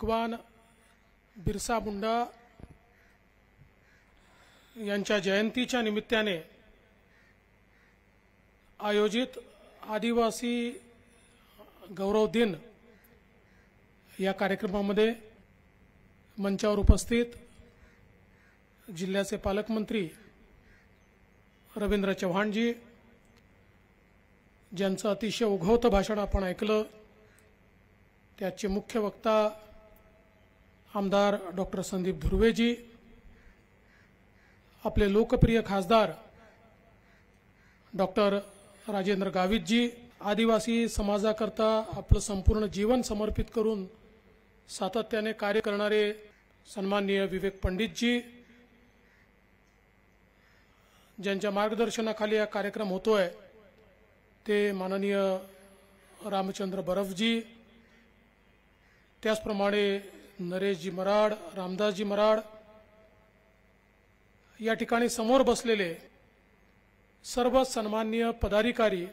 भगवान बिरसा मुंडा यांच्या जयंतीच्या निमित्ताने आयोजित आदिवासी गौरव दिन या कार्यक्रमामध्ये मंचावर उपस्थित जिल्ह्याचे पालकमंत्री रवींद्र चव्हाणजी ज्यांचं अतिशय उघवतं भाषण आपण ऐकलं त्याचे मुख्य वक्ता आमदार डॉक्टर संदीप धुर्वेजी आपले लोकप्रिय खासदार डॉक्टर राजेंद्र गावितजी आदिवासी समाजाकरता आपलं संपूर्ण जीवन समर्पित करून सातत्याने कार्य करणारे सन्माननीय विवेक पंडितजी ज्यांच्या मार्गदर्शनाखाली हा कार्यक्रम होतोय ते माननीय रामचंद्र बरफजी त्याचप्रमाणे नरेशजी मराड रामदासजी मराड या ठिकाणी समोर बसलेले सर्व सन्मान्य पदाधिकारी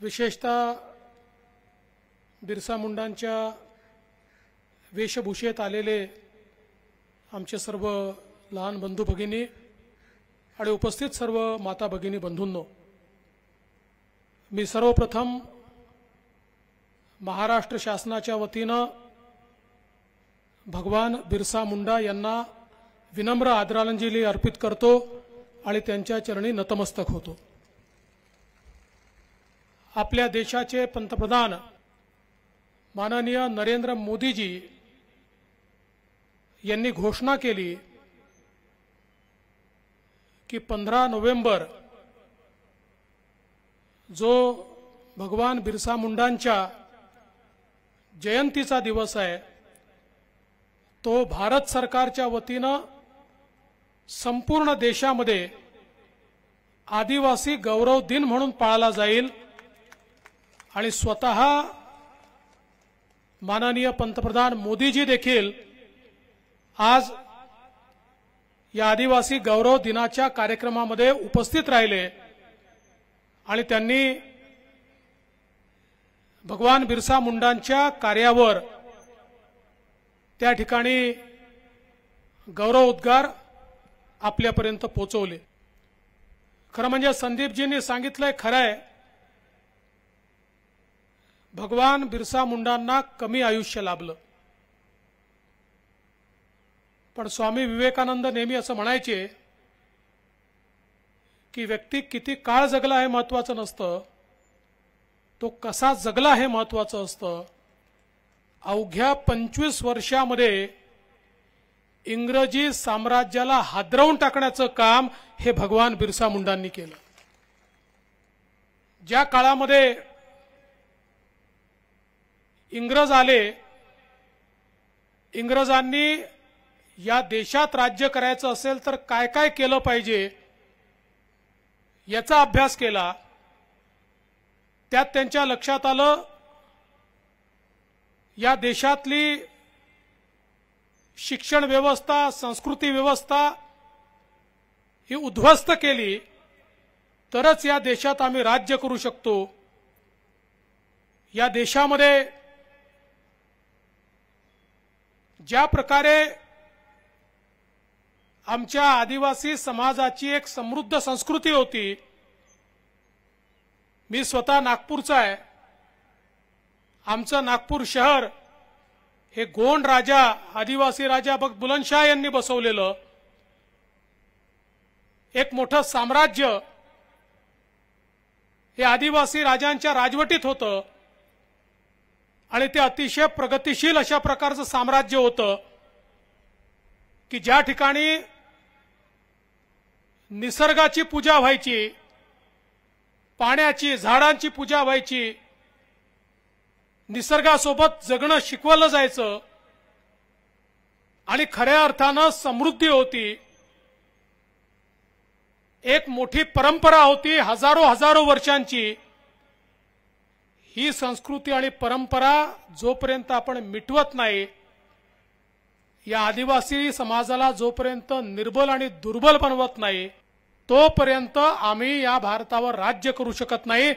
विशेषतः बिरसा मुंडांच्या वेशभूषेत आलेले आमचे सर्व लहान बंधू भगिनी आणि उपस्थित सर्व माता भगिनी बंधूंनो मी सर्वप्रथम महाराष्ट्र शासनाच्या वतीनं भगवान बिरसा मुंडा यांना विनम्र आदरांजली अर्पित करतो आणि त्यांच्या चरणी नतमस्तक होतो आपल्या देशाचे पंतप्रधान माननीय नरेंद्र मोदीजी यांनी घोषणा केली की पंधरा नोव्हेंबर जो भगवान बिरसा मुंडांच्या जयंतीचा दिवस आहे तो भारत सरकारच्या वतीनं संपूर्ण देशामध्ये आदिवासी गौरव दिन म्हणून पाळला जाईल आणि स्वत माननीय पंतप्रधान मोदीजी देखील आज या आदिवासी गौरव दिनाच्या कार्यक्रमामध्ये उपस्थित राहिले आणि त्यांनी भगवान बिरसा मुंडांच्या कार्यावर त्या ठिकाणी गौरव उद्गार आपल्यापर्यंत पोचवले खरं म्हणजे संदीपजींनी सांगितलंय खरं आहे भगवान बिरसा मुंडांना कमी आयुष्य लाभलं पण स्वामी विवेकानंद नेहमी असं म्हणायचे की व्यक्ती किती काळ जगला हे महत्वाचं नसतं तो कसा जगला हे महत्वाचं असतं अवघ्या पंचवीस वर्षामध्ये इंग्रजी साम्राज्याला हादरवून टाकण्याचं काम हे भगवान बिरसा मुंडांनी केलं ज्या काळामध्ये इंग्रज आले इंग्रजांनी या देशात राज्य करायचं असेल तर काय काय केलं पाहिजे याचा अभ्यास केला त्यात त्यांच्या लक्षात आलं या देशातली शिक्षण व्यवस्था संस्कृती व्यवस्था ही उद्ध्वस्त केली तरच या देशात आम्ही राज्य करू शकतो या देशामध्ये ज्या प्रकारे आमच्या आदिवासी समाजाची एक समृद्ध संस्कृती होती मी स्वतः नागपूरचा आहे आमचं नागपूर शहर हे गोंड राजा आदिवासी राजा बघ बुलंदशाह यांनी बसवलेलं एक मोठं साम्राज्य हे आदिवासी राजांच्या राजवटीत होतं आणि ते अतिशय प्रगतिशील अशा प्रकारचं साम्राज्य होतं की ज्या ठिकाणी निसर्गाची पूजा व्हायची पाण्याची झाडांची पूजा व्हायची निसर्गासोबत जगणं शिकवलं जायचं आणि खऱ्या अर्थानं समृद्धी होती एक मोठी परंपरा होती हजारो हजारो वर्षांची ही संस्कृती आणि परंपरा जोपर्यंत आपण मिटवत नाही या आदिवासी समाजाला जोपर्यंत निर्बल आणि दुर्बल बनवत नाही तोपर्यंत आम्ही या भारतावर राज्य करू शकत नाही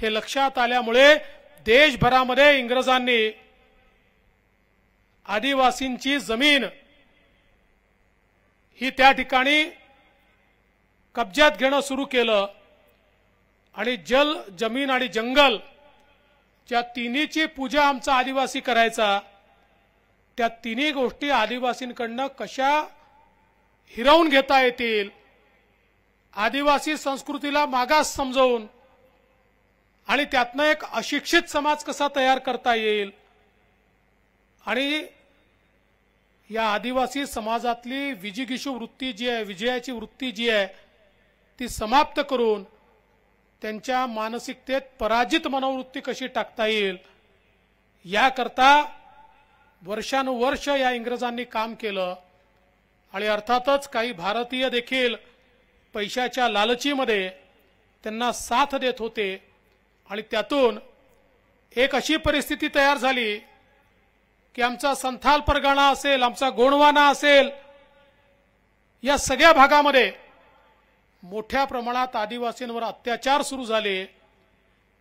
हे लक्षात आल्यामुळे देशभरामध्ये इंग्रजांनी आदिवासींची जमीन ही त्या ठिकाणी कब्ज्यात घेणं सुरू केलं आणि जल जमीन आणि जंगल ज्या तिन्हीची पूजा आमचा आदिवासी करायचा त्या तिन्ही गोष्टी आदिवासींकडनं कशा हिरवून घेता येतील आदिवासी संस्कृतीला मागास समजवून आणि त्यातनं एक अशिक्षित समाज कसा तयार करता येईल आणि या आदिवासी समाजातली विजिगिशू वृत्ती जी आहे विजयाची वृत्ती जी आहे ती समाप्त करून त्यांच्या मानसिकतेत पराजित मनोवृत्ती कशी टाकता येईल याकरता वर्षानुवर्ष या इंग्रजांनी काम केलं आणि अर्थातच काही भारतीय देखील पैशाच्या लालचीमध्ये त्यांना साथ देत होते आणि त्यातून एक अशी परिस्थिती तयार झाली की आमचा संथाल परगाणा असेल आमचा गोंडवाना असेल या सगळ्या भागामध्ये मोठ्या प्रमाणात आदिवासींवर अत्याचार सुरू झाले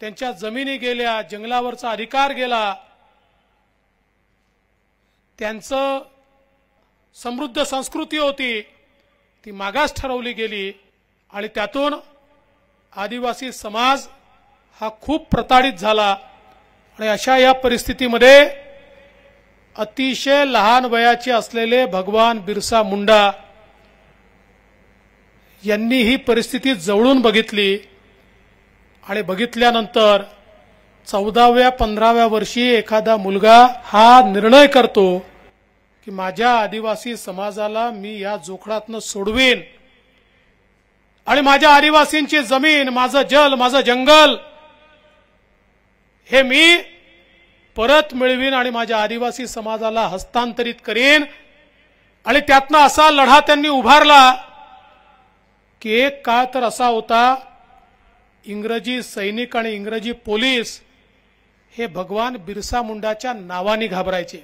त्यांच्या जमिनी गेल्या जंगलावरचा अधिकार गेला त्यांचं समृद्ध संस्कृती होती ती मागास ठरवली गेली आणि त्यातून आदिवासी समाज हा खूप प्रताडित झाला आणि अशा या परिस्थितीमध्ये अतिशय लहान वयाचे असलेले भगवान बिरसा मुंडा यांनी ही परिस्थिती जवळून बघितली आणि बघितल्यानंतर चौदाव्या पंधराव्या वर्षी एखादा मुलगा हा निर्णय करतो की माझ्या आदिवासी समाजाला मी या जोखडातनं सोडवेन आणि माझ्या आदिवासींची जमीन माझं जल माझं जंगल हे मी परत मिळवीन आणि माझ्या आदिवासी समाजाला हस्तांतरित करेन आणि त्यातनं असा लढा त्यांनी उभारला की एक काळ तर असा होता इंग्रजी सैनिक आणि इंग्रजी पोलीस हे भगवान बिरसा मुंडाच्या नावाने घाबरायचे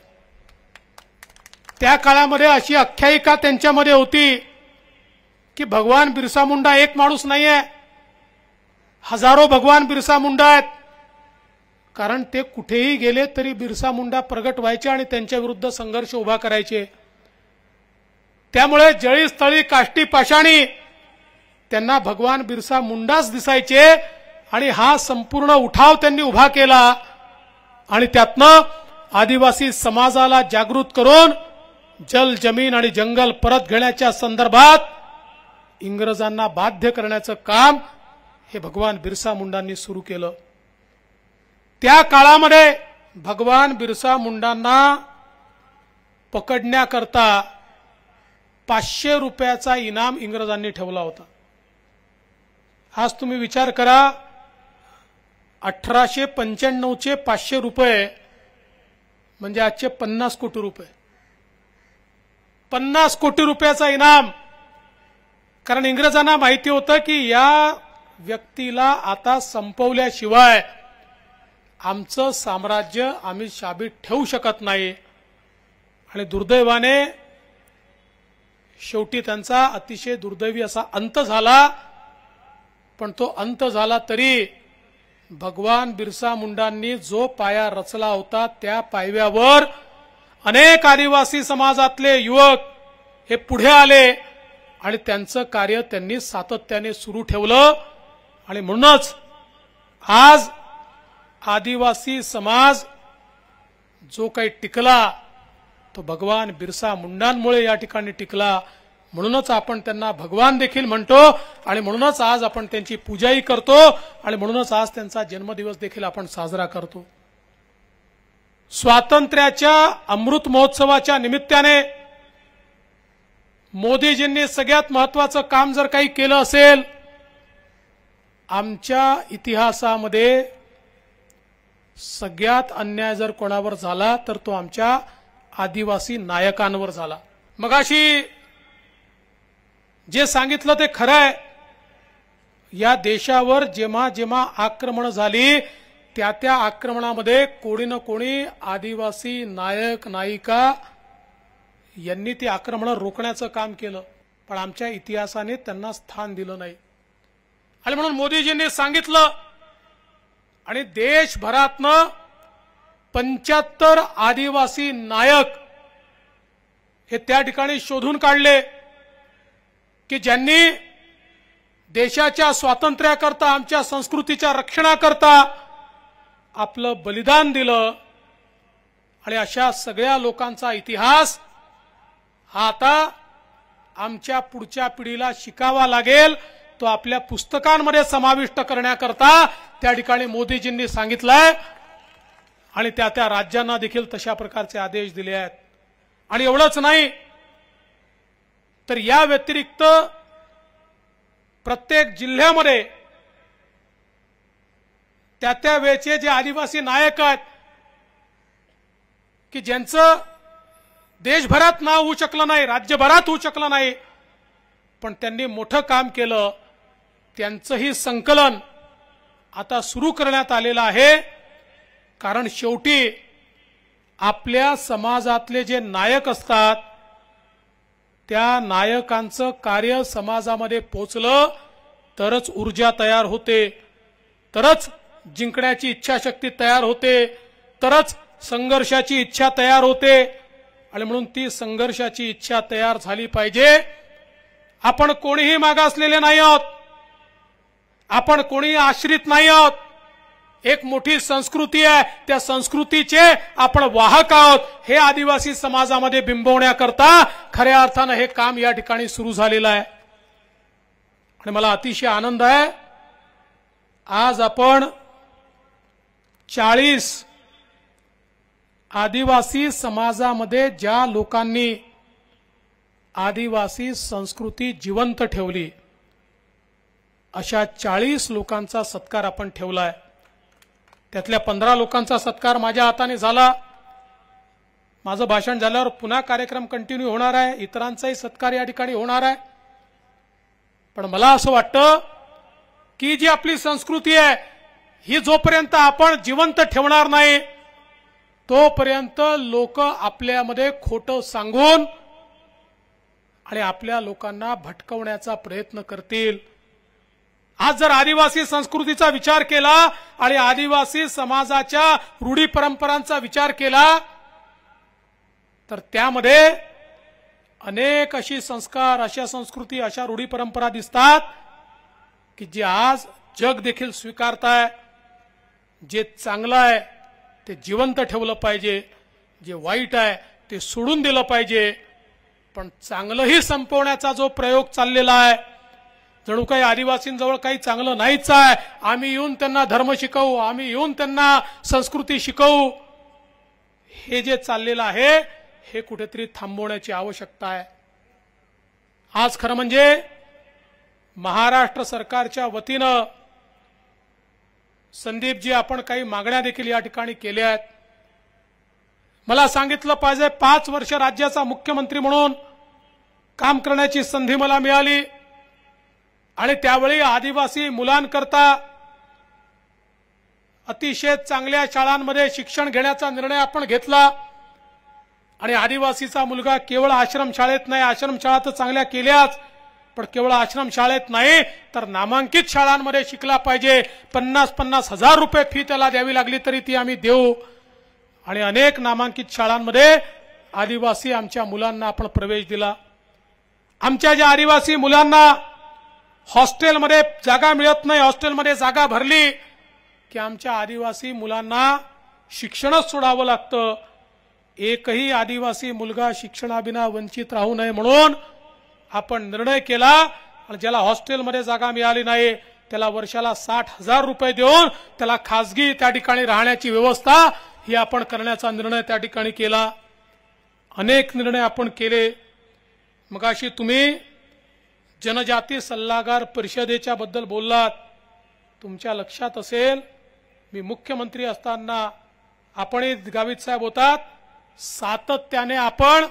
त्या काळामध्ये अशी आख्यायिका त्यांच्यामध्ये होती की भगवान बिरसा मुंडा एक माणूस नाहीये हजारो भगवान बिरसा मुंडा आहेत कारण ते कुठेही गेले तरी बिरसा मुंडा प्रगट व्हायचे आणि त्यांच्या विरुद्ध संघर्ष उभा करायचे त्यामुळे जळीस्थळी काष्टी पाषाणी त्यांना भगवान बिरसा मुंडाच दिसायचे आणि हा संपूर्ण उठाव त्यांनी उभा केला आणि त्यातनं आदिवासी समाजाला जागृत करून जल जमीन आणि जंगल परत घेण्याच्या संदर्भात इंग्रजांना बाध्य करण्याचं काम हे भगवान बिरसा मुंडांनी सुरू केलं त्या काळामध्ये भगवान बिरसा मुंडांना पकडण्याकरता पाचशे रुपयाचा इनाम इंग्रजांनी ठेवला होता आज तुम्ही विचार करा अठराशे पंच्याण्णवचे पाचशे रुपये म्हणजे आजचे पन्नास कोटी रुपये पन्नास कोटी रुपयाचा इनाम कारण इंग्रजांना माहिती होतं की या व्यक्तीला आता संपवल्याशिवाय आमचं साम्राज्य आम्ही शाबीत ठेवू शकत नाही आणि दुर्दैवाने शेवटी त्यांचा अतिशय दुर्दैवी असा अंत झाला पण तो अंत झाला तरी भगवान बिरसा मुंडांनी जो पाया रचला होता त्या पायव्यावर अनेक आदिवासी समाजातले युवक हे पुढे आले आणि त्यांचं कार्य त्यांनी सातत्याने सुरू ठेवलं आणि म्हणूनच आज आदिवासी समाज जो काही टिकला तो भगवान बिरसा मुंडांमुळे या ठिकाणी टिकला म्हणूनच आपण त्यांना भगवान देखील म्हणतो आणि म्हणूनच आज आपण त्यांची पूजाही करतो आणि म्हणूनच आज त्यांचा जन्मदिवस देखील आपण साजरा करतो स्वातंत्र्याच्या अमृत महोत्सवाच्या निमित्ताने मोदीजींनी सगळ्यात महत्वाचं काम जर काही केलं असेल आमच्या इतिहासामध्ये सगळ्यात अन्याय जर कोणावर झाला तर तो आमच्या आदिवासी नायकांवर झाला मगाशी जे सांगितलं ते खरं आहे या देशावर जेव्हा जेव्हा आक्रमण झाली त्या त्या आक्रमणामध्ये कोणी ना कोणी आदिवासी नायक नायिका यांनी ती आक्रमणं रोखण्याचं काम केलं पण आमच्या इतिहासाने त्यांना स्थान दिलं नाही आणि म्हणून मोदीजींनी सांगितलं आणि देशभरातनं पंच्याहत्तर आदिवासी नायक हे त्या ठिकाणी शोधून काढले की ज्यांनी देशाच्या स्वातंत्र्याकरता आमच्या संस्कृतीच्या रक्षणाकरता आपलं बलिदान दिलं आणि अशा सगळ्या लोकांचा इतिहास हा आता आमच्या पुढच्या पिढीला शिकावा लागेल तो आपल्या पुस्तकांमध्ये समाविष्ट करण्याकरता त्या ठिकाणी मोदीजींनी सांगितलंय आणि त्या त्या राज्यांना देखील तशा प्रकारचे आदेश दिले आहेत आणि एवढंच नाही तर या व्यतिरिक्त प्रत्येक जिल्ह्यामध्ये त्या त्या वेळचे जे आदिवासी नायक आहेत की ज्यांचं देशभरात नाव होऊ शकलं नाही राज्यभरात होऊ शकलं नाही पण त्यांनी मोठं काम केलं त्यांचंही संकलन आता सुरू करण्यात आलेलं आहे कारण शेवटी आपल्या समाजातले जे नायक असतात त्या नायकांचं कार्य समाजामध्ये पोचलं तरच ऊर्जा तयार होते तरच जिंकण्याची इच्छाशक्ती तयार होते तरच संघर्षाची इच्छा तयार होते आणि म्हणून ती संघर्षाची इच्छा तयार झाली पाहिजे आपण कोणीही मागासलेले नाही आहोत आपण कोणीही आश्रित नाही आहोत एक मोठी संस्कृती आहे त्या संस्कृतीचे आपण वाहक आहोत हे आदिवासी समाजामध्ये बिंबवण्याकरता खऱ्या अर्थानं हे काम या ठिकाणी सुरू झालेलं आहे आणि मला अतिशय आनंद आहे आज आपण चाळीस आदिवासी समाजामध्ये ज्या लोकांनी आदिवासी संस्कृती जिवंत ठेवली अशा चाळीस लोकांचा सत्कार आपण ठेवलाय त्यातल्या पंधरा लोकांचा सत्कार माझ्या हाताने झाला माझं भाषण झाल्यावर पुन्हा कार्यक्रम कंटिन्यू होणार आहे इतरांचाही सत्कार या ठिकाणी होणार आहे पण मला असं वाटतं की जी आपली संस्कृती आहे ही जोपर्यंत आपण जिवंत ठेवणार नाही तोपर्यंत लोक आपल्यामध्ये खोटं सांगून आणि आपल्या लोकांना भटकवण्याचा प्रयत्न करतील आज जर आदिवासी संस्कृतीचा विचार केला आणि आदिवासी समाजाच्या रूढी परंपरांचा विचार केला तर त्यामध्ये अनेक अशी संस्कार अशा संस्कृती अशा रूढी परंपरा दिसतात की जी आज जग देखील स्वीकारताय जे चांगलं आहे ते जिवंत ठेवलं पाहिजे जे वाईट आहे ते सोडून दिलं पाहिजे पण चांगलंही संपवण्याचा जो प्रयोग चाललेला आहे जणू काही आदिवासींजवळ काही चांगलं नाहीच आहे आम्ही येऊन त्यांना धर्म शिकवू आम्ही येऊन त्यांना संस्कृती शिकवू हे जे चाललेलं आहे हे कुठेतरी थांबवण्याची आवश्यकता आहे आज खरं म्हणजे महाराष्ट्र सरकारच्या वतीनं संदीपजी आपण काही मागण्या देखील या ठिकाणी केल्या आहेत मला सांगितलं पाहिजे पाच वर्ष राज्याचा मुख्यमंत्री म्हणून काम करण्याची संधी मला मिळाली आणि त्यावेळी आदिवासी मुलांकरता अतिशय चांगल्या शाळांमध्ये शिक्षण घेण्याचा निर्णय आपण घेतला आणि आदिवासीचा मुलगा केवळ आश्रमशाळेत नाही आश्रमशाळा तर चांगल्या केल्याच पण केवळ आश्रम शाळेत नाही तर नामांकित शाळांमध्ये शिकला पाहिजे पन्नास पन्नास हजार रुपये फी त्याला द्यावी लागली तरी ती आम्ही देऊ आणि अनेक नामांकित शाळांमध्ये आदिवासी आमच्या मुलांना आपण प्रवेश दिला आमच्या ज्या आदिवासी मुलांना हॉस्टेलमध्ये जागा मिळत नाही हॉस्टेलमध्ये जागा भरली की आमच्या आदिवासी मुलांना शिक्षणच सोडावं लागतं एकही आदिवासी मुलगा शिक्षणाबिना वंचित राहू नये म्हणून आपण निर्णय केला आणि ज्याला हॉस्टेलमध्ये जागा मिळाली नाही त्याला वर्षाला साठ हजार रुपये देऊन त्याला खासगी त्या ठिकाणी राहण्याची व्यवस्था ही आपण करण्याचा निर्णय त्या ठिकाणी केला अनेक निर्णय आपण केले मग अशी तुम्ही जनजाती सल्लागार परिषदेच्या बद्दल बोललात तुमच्या लक्षात असेल मी मुख्यमंत्री असताना आपणही गावित साहेब होतात सातत्याने आपण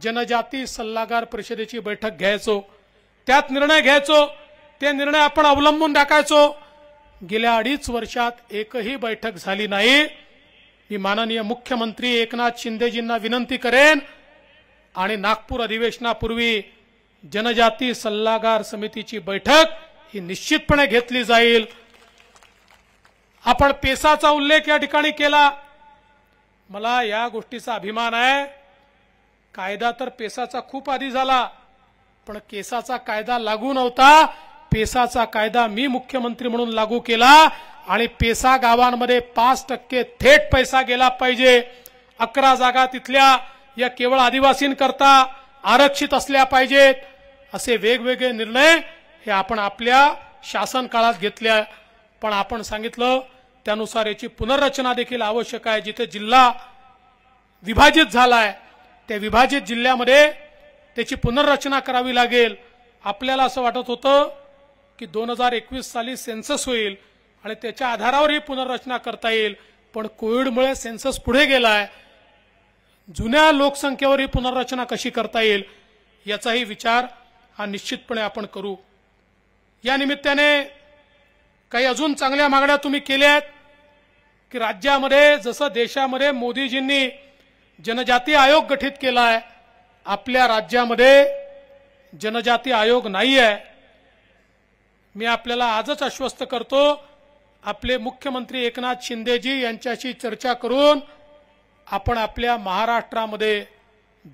जनजाती सल्लागार परिषदेची बैठक घ्यायचो त्यात निर्णय घ्यायचो ते निर्णय आपण अवलंबून टाकायचो गेल्या अडीच वर्षात एकही बैठक झाली नाही मी माननीय मुख्यमंत्री एकनाथ शिंदेजींना विनंती करेन आणि नागपूर अधिवेशनापूर्वी जनजाती सल्लागार समितीची बैठक ही निश्चितपणे घेतली जाईल आपण पेसाचा उल्लेख या ठिकाणी केला मला या गोष्टीचा अभिमान आहे कायदा तर पेसाचा खूप आधी झाला पण केसाचा कायदा लागू नव्हता पेसाचा कायदा मी मुख्यमंत्री म्हणून लागू केला आणि पेसा गावांमध्ये पाच टक्के थेट पैसा गेला पाहिजे अकरा जागा तिथल्या या केवळ आदिवासींकरता आरक्षित असल्या पाहिजेत असे वेगवेगळे निर्णय हे आपण आपल्या शासन काळात घेतल्या पण आपण सांगितलं त्यानुसार याची पुनर्रचना देखील आवश्यक आहे जिथे जिल्हा विभाजित झाला आहे त्या विभाजित जिल्ह्यामध्ये त्याची पुनर्रचना करावी लागेल आपल्याला असं वाटत होतं की दोन हजार एकवीस साली सेन्सस होईल आणि त्याच्या आधारावर ही पुनर्रचना करता येईल पण कोविडमुळे सेन्सस पुढे गेलाय जुन्या लोकसंख्येवर ही पुनर्रचना कशी करता येईल याचाही विचार हा निश्चितपणे आपण करू या निमित्ताने काही अजून चांगल्या मागण्या तुम्ही केल्या आहेत की राज्यामध्ये जसं देशामध्ये मोदीजींनी जनजाती आयोग गठित केला आहे आपल्या राज्यामध्ये जनजाती आयोग नाही आहे मी आपल्याला आजच आश्वस्त करतो आपले मुख्यमंत्री एकनाथ शिंदेजी यांच्याशी चर्चा करून आपण आपल्या महाराष्ट्रामध्ये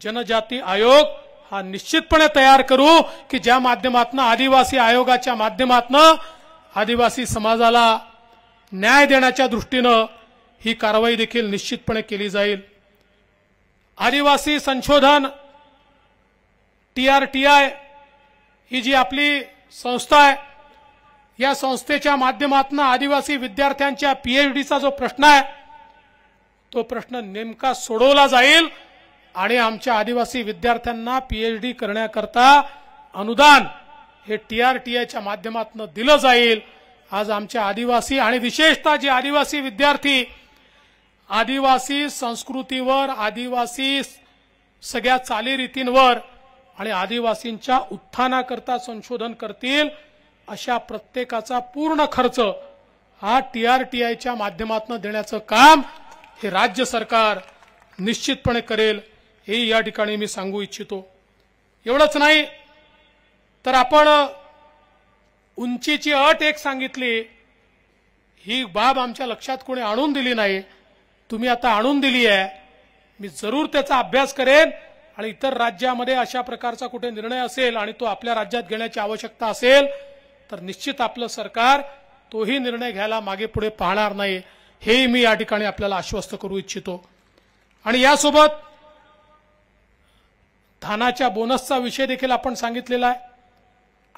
जनजाती आयोग हा निश्चितपणे तयार करू की ज्या माध्यमातून आदिवासी आयोगाच्या माध्यमातून आदिवासी समाजाला न्याय देण्याच्या दृष्टीनं ही कारवाई देखील निश्चितपणे केली जाईल आदिवासी संशोधन टी आर टी आय ही जी आपली संस्था आहे या संस्थेच्या माध्यमातून आदिवासी विद्यार्थ्यांच्या पीएचडीचा जो प्रश्न आहे तो प्रश्न नेमका सोडवला जाईल आणि आमच्या आदिवासी विद्यार्थ्यांना पीएचडी करण्याकरता अनुदान हे टी आर टी आयच्या माध्यमातून दिलं जाईल आज आमच्या आदिवासी आणि विशेषतः जे आदिवासी विद्यार्थी आदिवासी संस्कृतीवर आदिवासी सगळ्या चालीरीतींवर आणि आदिवासींच्या उत्थानाकरता संशोधन करतील अशा प्रत्येकाचा पूर्ण खर्च हा टी आर टी आयच्या माध्यमातून देण्याचं काम हे राज्य सरकार निश्चितपणे करेल हे या ठिकाणी मी सांगू इच्छितो एवढंच नाही तर आपण उंचीची अट एक सांगितली ही बाब आमच्या लक्षात कोणी आणून दिली नाही तुम्ही आता आणून दिली आहे मी जरूर त्याचा अभ्यास करेन आणि इतर राज्यामध्ये अशा प्रकारचा कुठे निर्णय असेल आणि तो आपल्या राज्यात घेण्याची आवश्यकता असेल तर निश्चित आपलं सरकार तोही निर्णय घ्यायला मागे पुढे पाहणार नाही हेही मी या ठिकाणी आपल्याला आश्वस्त करू इच्छितो आणि यासोबत धानाच्या बोनसचा विषय देखील आपण सांगितलेला आहे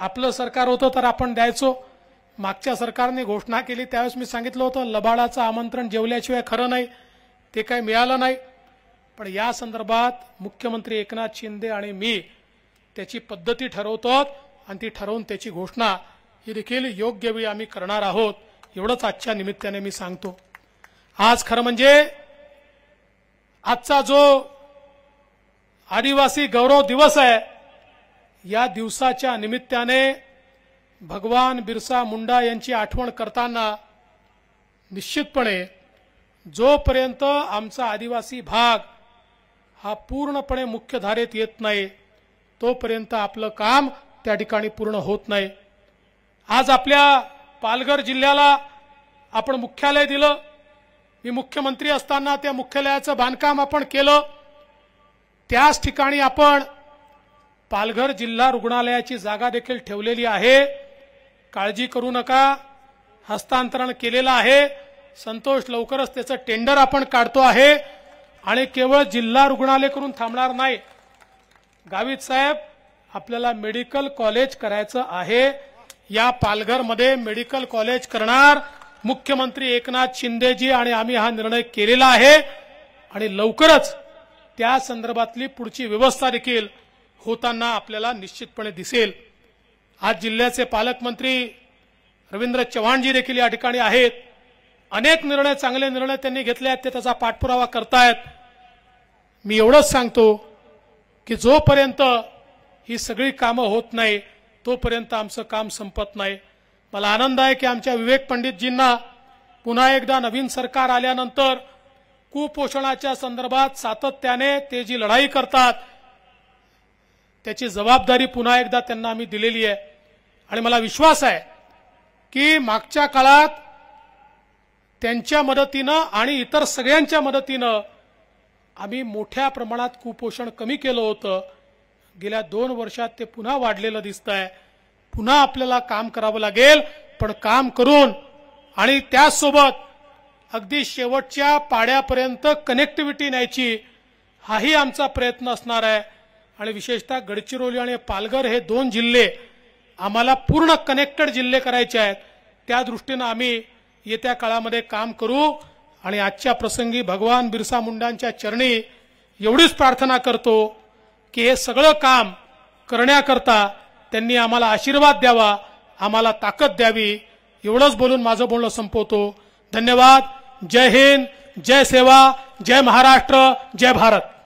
आपलं सरकार होतं तर आपण द्यायचो मागच्या सरकारने घोषणा केली त्यावेळेस मी सांगितलं होतं लबाडाचं आमंत्रण जेवल्याशिवाय खरं नाही ते काही मिळालं नाही पण या संदर्भात मुख्यमंत्री एकनाथ शिंदे आणि मी त्याची पद्धती ठरवतो आणि ती ठरवून त्याची घोषणा ही देखील योग्य वेळी आम्ही करणार आहोत एवढंच आजच्या निमित्ताने मी सांगतो आज खरं म्हणजे आजचा जो आदिवासी गौरव दिवस आहे या दिवसाच्या निमित्ताने भगवान बिरसा मुंडा यांची आठवण करताना निश्चितपणे जोपर्यंत आमचा आदिवासी भाग हा पूर्णपणे मुख्यधारेत येत नाही तोपर्यंत आपलं काम त्या ठिकाणी पूर्ण होत नाही आज आपल्या पालघर जिल्ह्याला आपण मुख्यालय दिलं मी मुख्यमंत्री असताना त्या मुख्यालयाचं बांधकाम आपण केलं त्याच ठिकाणी आपण पालघर जिल्हा रुग्णालयाची जागा देखील ठेवलेली आहे काळजी करू नका हस्तांतरण केलेलं आहे संतोष लवकरच त्याचं टेंडर आपण काढतो आहे आणि केवळ जिल्हा रुग्णालय करून थांबणार नाही गावित साहेब आपल्याला मेडिकल कॉलेज करायचं आहे या पालघरमध्ये मेडिकल कॉलेज करणार मुख्यमंत्री एकनाथ शिंदेजी आणि आम्ही हा निर्णय केलेला आहे आणि लवकरच त्या संदर्भातली पुढची व्यवस्था देखील होताना आपल्याला निश्चितपणे दिसेल आज जिल्ह्याचे पालकमंत्री रवींद्र चव्हाणजी देखील या ठिकाणी आहेत अनेक निर्णय चांगले निर्णय त्यांनी घेतले आहेत ते त्याचा पाठपुरावा करतायत मी एवढंच सांगतो की जोपर्यंत ही सगळी कामं होत नाही तोपर्यंत आमचं काम संपत नाही मला आनंद आहे की आमच्या विवेक पंडितजींना पुन्हा एकदा नवीन सरकार आल्यानंतर कुपोषणाच्या संदर्भात सातत्याने ते जी लढाई करतात त्याची जबाबदारी पुन्हा एकदा त्यांना आम्ही दिलेली आहे आणि मला विश्वास आहे की मागच्या काळात त्यांच्या मदतीनं आणि इतर सगळ्यांच्या मदतीनं आम्ही मोठ्या प्रमाणात कुपोषण कमी केलं होतं गेल्या दोन वर्षात ते पुन्हा वाढलेलं दिसतंय आहे पुन्हा आपल्याला काम करावं लागेल पण काम करून आणि त्यासोबत अगदी शेवटच्या पाड्यापर्यंत कनेक्टिव्हिटी न्यायची हाही आमचा प्रयत्न असणार आहे आणि विशेषतः गडचिरोली आणि पालघर हे दोन जिल्हे आम्हाला पूर्ण कनेक्टेड जिल्हे करायचे आहेत त्या दृष्टीनं आम्ही येत्या काळामध्ये काम करू आणि आजच्या प्रसंगी भगवान बिरसा मुंडांच्या चरणी एवढीच प्रार्थना करतो की हे सगळं काम करण्याकरता त्यांनी आम्हाला आशीर्वाद द्यावा आम्हाला ताकद द्यावी एवढंच बोलून माझं बोलणं संपवतो धन्यवाद जय हिंद जय सेवा जय महाराष्ट्र जय भारत